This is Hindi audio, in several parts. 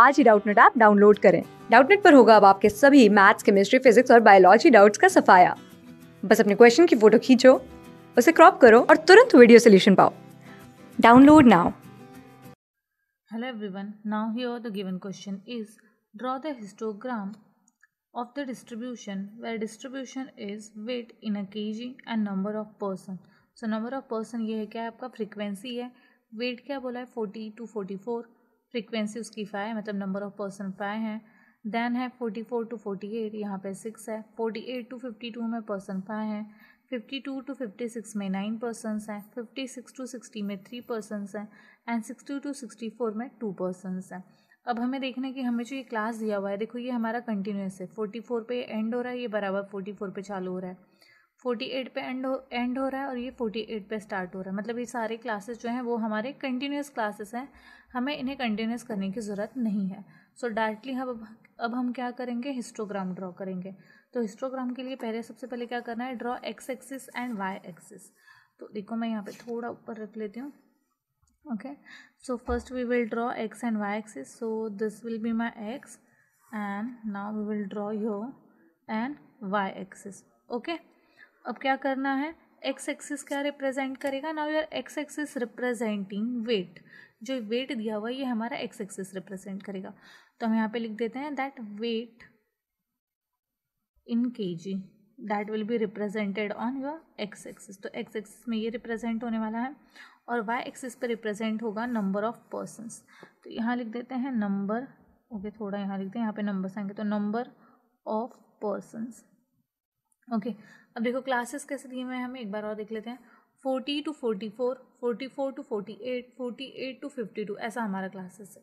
आज ही डाउटनेट ऐप डाउनलोड करें डाउटनेट पर होगा अब आपके सभी मैथ्स केमिस्ट्री फिजिक्स और बायोलॉजी डाउट्स का सफाया बस अपने क्वेश्चन की फोटो खींचो उसे क्रॉप करो और तुरंत वीडियो सोल्यूशन पाओ download now hello everyone now here the given question is draw the histogram of the distribution where distribution is weight in a kg and number of person so number of person ये है क्या आपका frequency है वेट क्या बोला है forty to forty four frequency उसकी फाइव मतलब नंबर ऑफ पर्सन फाइव हैं देन है forty four to forty eight यहाँ पे सिक्स है forty eight to fifty two में पर्सन फाइव हैं fifty two to fifty six में नाइन पर्सनस हैं फिफ्टी सिक्स टू सिक्सटी में थ्री पर्सनस हैं and sixty to sixty four में टू पर्सनस हैं अब हमें देखना है कि हमें जो ये क्लास दिया हुआ है देखो ये हमारा कंटिन्यूस है फोर्टी फोर पे एंड हो रहा है ये बराबर फोर्टी फोर पे चालू हो रहा है फोर्टी एट पे एंड हो एंड हो रहा है और ये फोर्टी एट पे स्टार्ट हो रहा है मतलब ये सारे क्लासेस जो हैं वो हमारे कंटिन्यूस क्लासेस हैं हमें इन्हें कंटिन्यूस करने की ज़रूरत नहीं है सो so, डायरेक्टली हम अब, अब हम क्या करेंगे हिस्टोग्राम ड्रॉ करेंगे तो हिस्टोग्राम के लिए पहले सबसे पहले क्या करना है draw X axis and Y axis तो देखो मैं यहाँ पर थोड़ा ऊपर रख लेती हूँ okay so first we will draw X and Y axis so this will be my X and now we will draw here and Y axis okay अब क्या करना है एक्स एक्सिस क्या रिप्रेजेंट करेगा now your X axis representing weight जो वेट दिया हुआ है ये हमारा एक्स एक्सिस रिप्रेजेंट करेगा तो हम यहाँ पे लिख देते हैं that weight in K G that will be represented on your X axis तो एक्स एक्सिस में ये रिप्रेजेंट होने वाला है और वाई एक्सिस पर रिप्रेजेंट होगा नंबर ऑफ पर्सनस तो यहाँ लिख देते हैं नंबर ओके थोड़ा यहाँ लिखते हैं यहाँ पे नंबर्स आएंगे तो नंबर ऑफ पर्सनस ओके अब देखो क्लासेस कैसे दिए हुए हैं हमें एक बार और देख लेते हैं forty to forty four forty four to forty eight forty eight to fifty two ऐसा हमारा क्लासेस है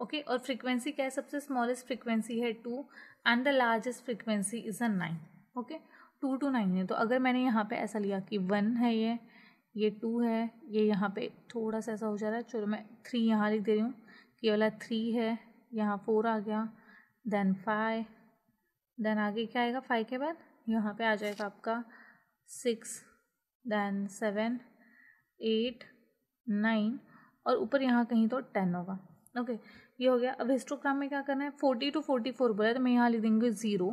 ओके okay? और फ्रीक्वेंसी क्या है सबसे स्मॉलेस्ट फ्रीक्वेंसी है two and the largest frequency is a nine okay two to nine है तो अगर मैंने यहाँ पे ऐसा लिया कि वन है ये ये टू है ये यहाँ पे थोड़ा सा ऐसा हो जा रहा है चलो मैं थ्री यहाँ लिख दे रही हूँ कि वाला थ्री है यहाँ फोर आ गया देन फाइव देन आगे क्या आएगा फाइव के बाद यहाँ पे आ जाएगा आपका six then seven eight nine और ऊपर यहाँ कहीं तो टेन होगा ओके ये हो गया अब हिस्टोग्राम में क्या करना है फोर्टी टू फोर्टी फोर बोला तो मैं यहाँ लिख देंगे ज़ीरो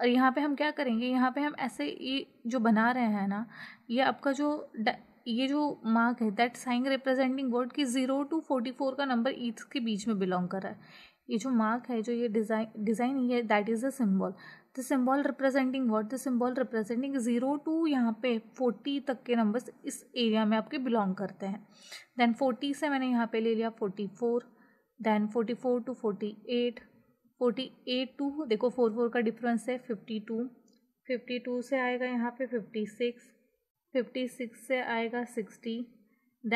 और यहाँ पे हम क्या करेंगे यहाँ पे हम ऐसे ये जो बना रहे हैं ना ये आपका जो ये जो मार्क है दैट साइंग रिप्रेजेंटिंग वर्ड कि ज़ीरो टू फोर्टी फोर का नंबर ईथ e के बीच में बिलोंग कर रहा है ये जो मार्क है जो ये डिज़ाइन डिज़ाइन ये that is a symbol the symbol representing what the symbol representing zero to यहाँ पे फोर्टी तक के नंबर्स इस एरिया में आपके बिलोंग करते हैं देन फोर्टी से मैंने यहाँ पे ले लिया forty four then forty four to forty eight forty eight to देखो फोर फोर का डिफरेंस है फिफ्टी टू फिफ्टी टू से आएगा यहाँ पे फिफ्टी सिक्स फिफ्टी सिक्स से आएगा sixty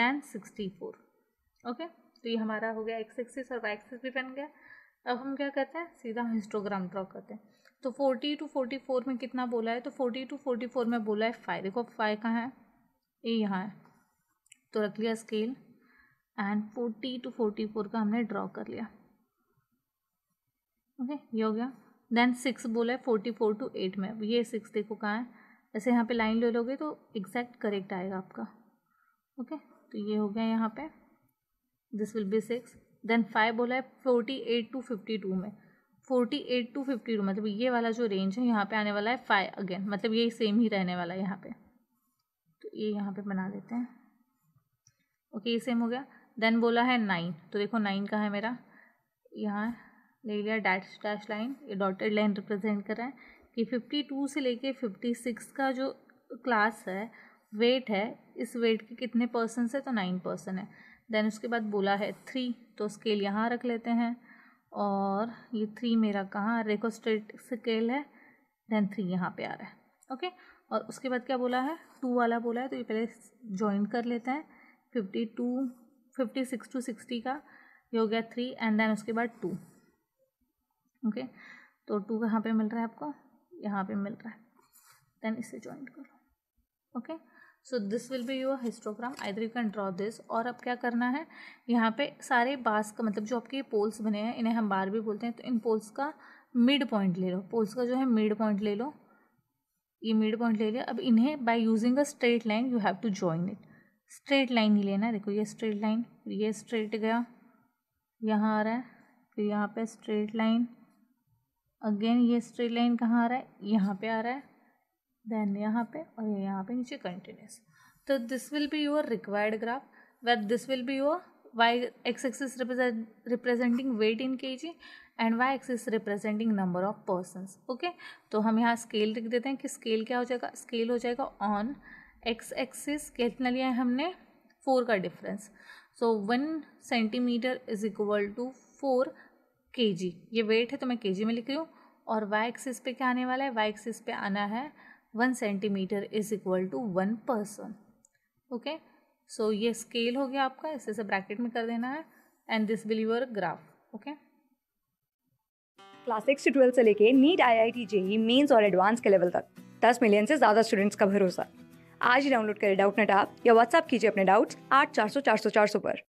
then sixty four okay तो ये हमारा हो गया एक्स एक्सिस और वाई एक्सिस भी बन गया अब हम क्या करते हैं सीधा हम हिस्टोग्राम ड्रॉ करते हैं तो फोर्टी टू फोर्टी फोर में कितना बोला है तो फोर्टी टू फोर्टी फोर में बोला है फाइव देखो फाइव कहाँ है ये यहाँ है तो रख लिया scale and forty to forty four का हमने ड्रॉ कर लिया ओके ये हो गया देन सिक्स बोला है फोर्टी फोर टू एट में अब ये सिक्स देखो कहाँ है ऐसे यहाँ पे लाइन ले लोगे तो एग्जैक्ट करेक्ट आएगा आपका ओके okay, तो ये हो गया यहाँ पर this will be six then five बोला है forty eight to fifty two में forty eight to fifty two मतलब ये वाला जो रेंज है यहाँ पे आने वाला है फाइव अगेन मतलब ये सेम ही रहने वाला है यहाँ पे तो ये यहाँ पे बना लेते हैं ओके ये सेम हो गया देन बोला है नाइन तो देखो नाइन का है मेरा यहाँ ले लिया डैश डैश लाइन ये डॉटेड लाइन रिप्रेजेंट कर रहा है कि फिफ्टी टू से लेके फिफ्टी सिक्स का जो क्लास है वेट है इस वेट के कितने पर्सन है तो नाइन पर्सन है देन उसके बाद बोला है थ्री तो स्केल यहाँ रख लेते हैं और ये थ्री मेरा कहाँ रेकोस्टेट स्केल है देन थ्री यहाँ पे आ रहा है ओके और उसके बाद क्या बोला है टू वाला बोला है तो ये पहले ज्वाइन कर लेते हैं fifty two fifty six to sixty का ये हो गया थ्री एंड देन उसके बाद टू ओके तो टू कहाँ पे मिल रहा है आपको यहाँ पे मिल रहा है देन इसे ज्वाइन करो okay okay? So this will be your histogram either you can draw this और अब क्या करना है यहाँ पे सारे बास का मतलब जो आपके पोल्स बने हैं इन्हें हम बार भी बोलते हैं तो इन पोल्स का मिड पॉइंट ले लो पोल्स का जो है मिड पॉइंट ले लो ये मिड पॉइंट ले लिया अब इन्हें by using a straight line you have to join it straight line ही लेना देखो ये स्ट्रेट लाइन ये स्ट्रेट गया यहाँ आ रहा है फिर यहाँ पे स्ट्रेट लाइन अगेन ये स्ट्रेट लाइन कहाँ आ रहा है यहाँ पे आ रहा है देन यहाँ पे और ये यहाँ पे नीचे कंटिन्यूस तो this will be your required graph where this will be your Y X axis representing weight in K G and Y axis representing number of person okay तो हम यहाँ स्केल लिख देते हैं कि स्केल क्या हो जाएगा स्केल हो जाएगा ऑन एक्स एक्सिस कितना लिया है हमने फोर का difference so one centimetre is equal to four K G ये वेट है तो मैं के जी में लिख रही हूँ और वाई एक्सिस पे क्या आने वाला है वाई एक्सिस पे आना है one centimetre is equal to one person okay so ये स्केल हो गया आपका इसे से ब्रैकेट में कर देना है and this will your graph okay class six twelfth से लेके NEET I I T JEE mains और एडवांस के लेवल तक दस मिलियन से ज़्यादा स्टूडेंट्स का भरोसा आज ही डाउनलोड करें डाउट नेट आप या व्हाट्सअप कीजिए अपने डाउट्स आठ चार सौ चार सौ चार सौ पर